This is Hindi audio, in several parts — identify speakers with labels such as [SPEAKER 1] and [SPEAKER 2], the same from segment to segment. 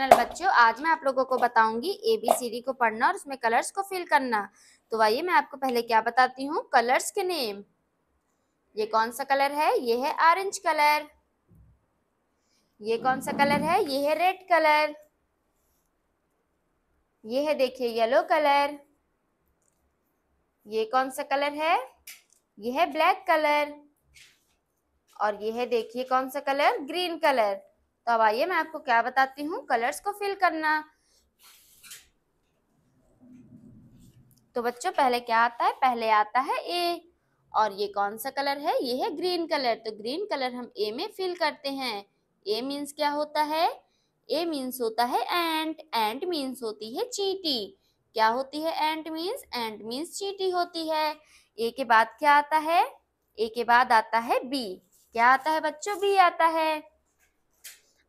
[SPEAKER 1] बच्चों आज मैं आप लोगों को बताऊंगी एबीसीडी को पढ़ना और उसमें कलर्स को फिल करना तो आइए मैं आपको पहले क्या बताती हूँ कलर्स के नेम ये कौन सा कलर है ये है ऑरेंज कलर ये कौन सा कलर है ये है रेड कलर ये है देखिए येलो कलर ये कौन सा कलर है ये है ब्लैक कलर और ये है देखिए कौन सा कलर ग्रीन कलर तो अब आइए मैं आपको क्या बताती हूँ कलर्स को फिल करना तो बच्चों पहले क्या आता है पहले आता है ए और ये कौन सा कलर है ये है ग्रीन कलर तो ग्रीन कलर हम ए में फिल करते हैं ए मीन्स क्या होता है ए मीन्स होता है एंट एंट मीन्स होती है चीटी क्या होती है एंट मीन्स एंट मीन्स चीटी होती है ए के बाद क्या आता है ए के बाद आता है बी क्या आता है बच्चों बी आता है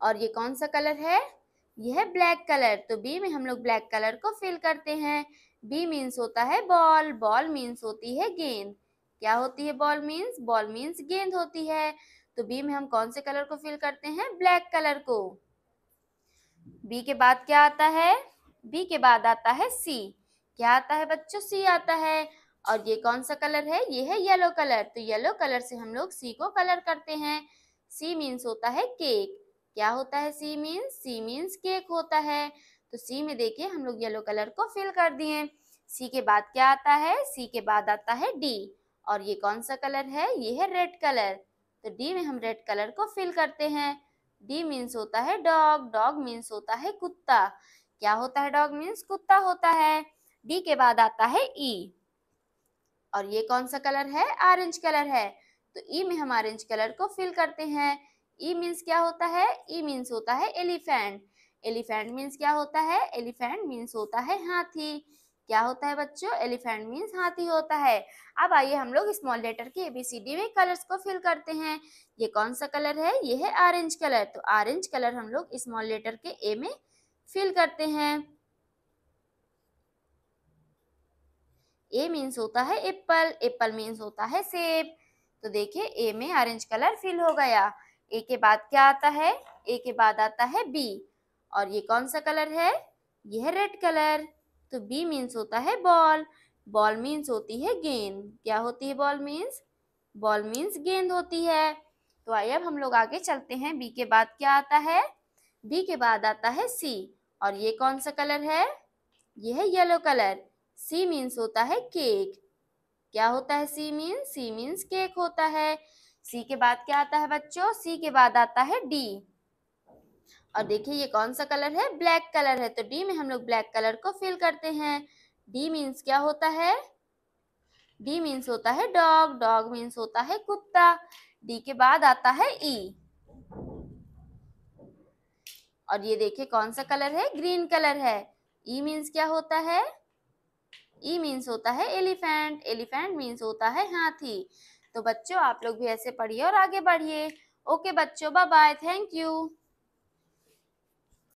[SPEAKER 1] और ये कौन सा कलर है यह है ब्लैक कलर तो बी में हम लोग ब्लैक कलर को फिल करते हैं बी मीन्स होता है बॉल बॉल मीन्स होती है गेंद क्या होती है बॉल मीन्स बॉल मीन्स गेंद होती है तो बी में हम कौन से कलर को फिल करते हैं ब्लैक कलर को बी के बाद क्या आता है बी के बाद आता है सी क्या आता है बच्चों सी आता है और ये कौन सा कलर है ये है येलो कलर तो येलो कलर से हम लोग सी को कलर करते हैं सी मीन्स होता है केक क्या होता है C means C means cake होता है तो सी में देखिए हम लोग येलो कलर को फिल कर दिए सी के बाद क्या आता है सी के बाद आता है डी और ये कौन सा कलर है ये है रेड कलर तो डी में हम रेड कलर को फिल करते हैं डी मीन्स होता है डॉग डॉग मीन्स होता है कुत्ता क्या होता है डॉग मीन्स कुत्ता होता है डी के बाद आता है ई e। और ये कौन सा कलर है ऑरेंज कलर है तो ई e में हम ऑरेंज कलर को फिल करते हैं ई e मीन्स क्या होता है ई e मीन्स होता है एलिफेंट एलिफेंट मीन्स क्या होता है एलिफेंट मीन्स होता है हाथी क्या होता है बच्चों एलिफेंट मीन्स हाथी होता है अब आइए हम लोग स्मॉल लेटर के एबीसीडी में कलर्स को फिल करते हैं ये कौन सा कलर है ये है ऑरेंज कलर तो ऑरेंज कलर हम लोग स्मॉल लेटर के ए में फिल करते हैं ए मीन्स होता है एप्पल एप्पल मीन्स होता है सेब तो देखिए ए में ऑरेंज कलर फिल हो गया ए के बाद क्या आता है ए के बाद आता है बी और ये कौन सा कलर है यह है रेड कलर तो बी मीन्स होता है बॉल बॉल मीन्स होती है गेंद क्या होती है बॉल मीन्स बॉल मीन्स गेंद होती है तो आइए अब हम लोग आगे चलते हैं बी के बाद क्या आता है बी के बाद आता है सी और ये कौन सा कलर है यह है येलो कलर सी मीन्स होता है केक क्या होता है C means C means cake होता है सी के बाद क्या आता है बच्चों सी के बाद आता है डी और देखिए ये कौन सा कलर है ब्लैक कलर है तो डी में हम लोग ब्लैक कलर को फिल करते हैं डी मीन्स क्या होता है डी मीन्स होता है डॉग डॉग मीन्स होता है कुत्ता डी के बाद आता है ई और ये देखिए कौन सा कलर है ग्रीन कलर है ई मीन्स क्या होता है ई मीन्स होता है एलिफेंट एलिफेंट मीन्स होता है हाथी तो बच्चों आप लोग भी ऐसे पढ़िए और आगे बढ़िए ओके बच्चों बाय बाय थैंक यू